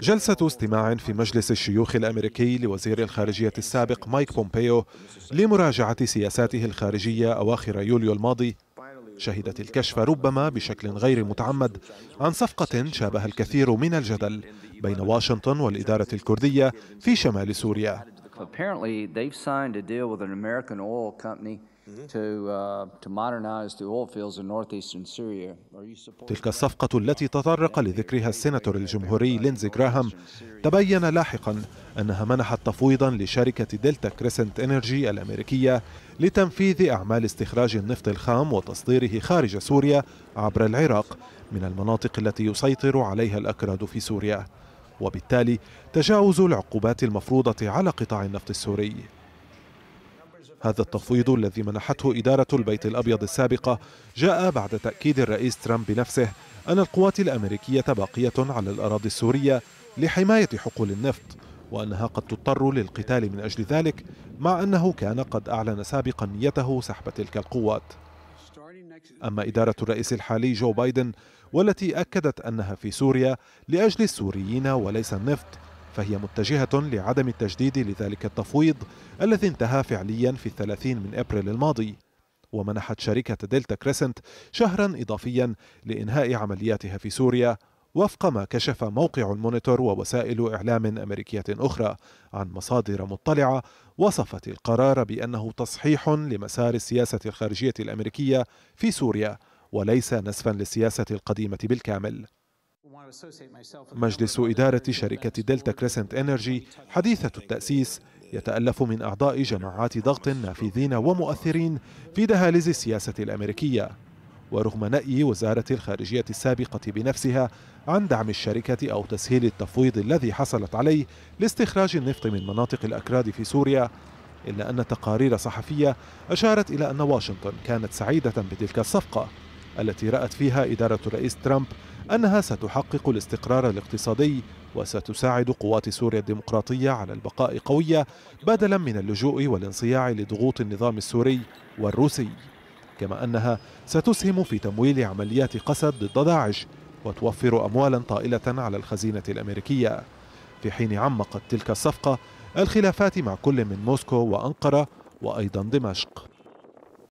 جلسة استماع في مجلس الشيوخ الأمريكي لوزير الخارجية السابق مايك بومبيو لمراجعة سياساته الخارجية أواخر يوليو الماضي شهدت الكشف ربما بشكل غير متعمد عن صفقة شابه الكثير من الجدل بين واشنطن والإدارة الكردية في شمال سوريا Uh, تلك الصفقة التي تطرق لذكرها السيناتور الجمهوري لينزي جراهام تبين لاحقا أنها منحت تفويضا لشركة دلتا كريسنت إنرجي الأمريكية لتنفيذ أعمال استخراج النفط الخام وتصديره خارج سوريا عبر العراق من المناطق التي يسيطر عليها الأكراد في سوريا وبالتالي تجاوز العقوبات المفروضة على قطاع النفط السوري هذا التفويض الذي منحته إدارة البيت الأبيض السابقة جاء بعد تأكيد الرئيس ترامب بنفسه أن القوات الأمريكية باقية على الأراضي السورية لحماية حقول النفط وأنها قد تضطر للقتال من أجل ذلك مع أنه كان قد أعلن سابقا نيته سحب تلك القوات أما إدارة الرئيس الحالي جو بايدن والتي أكدت أنها في سوريا لأجل السوريين وليس النفط فهي متجهة لعدم التجديد لذلك التفويض الذي انتهى فعليا في الثلاثين من أبريل الماضي ومنحت شركة دلتا كريسنت شهرا إضافيا لإنهاء عملياتها في سوريا وفق ما كشف موقع المونيتور ووسائل إعلام أمريكية أخرى عن مصادر مطلعة وصفت القرار بأنه تصحيح لمسار السياسة الخارجية الأمريكية في سوريا وليس نسفا للسياسة القديمة بالكامل مجلس إدارة شركة دلتا كريسنت إنرجي حديثة التأسيس يتألف من أعضاء جماعات ضغط نافذين ومؤثرين في دهاليز السياسة الأمريكية ورغم نأي وزارة الخارجية السابقة بنفسها عن دعم الشركة أو تسهيل التفويض الذي حصلت عليه لاستخراج النفط من مناطق الأكراد في سوريا إلا أن تقارير صحفية أشارت إلى أن واشنطن كانت سعيدة بتلك الصفقة التي رأت فيها إدارة الرئيس ترامب أنها ستحقق الاستقرار الاقتصادي وستساعد قوات سوريا الديمقراطية على البقاء قوية بدلا من اللجوء والانصياع لضغوط النظام السوري والروسي كما أنها ستسهم في تمويل عمليات قسد ضد داعش وتوفر أموالا طائلة على الخزينة الأمريكية في حين عمقت تلك الصفقة الخلافات مع كل من موسكو وأنقرة وأيضا دمشق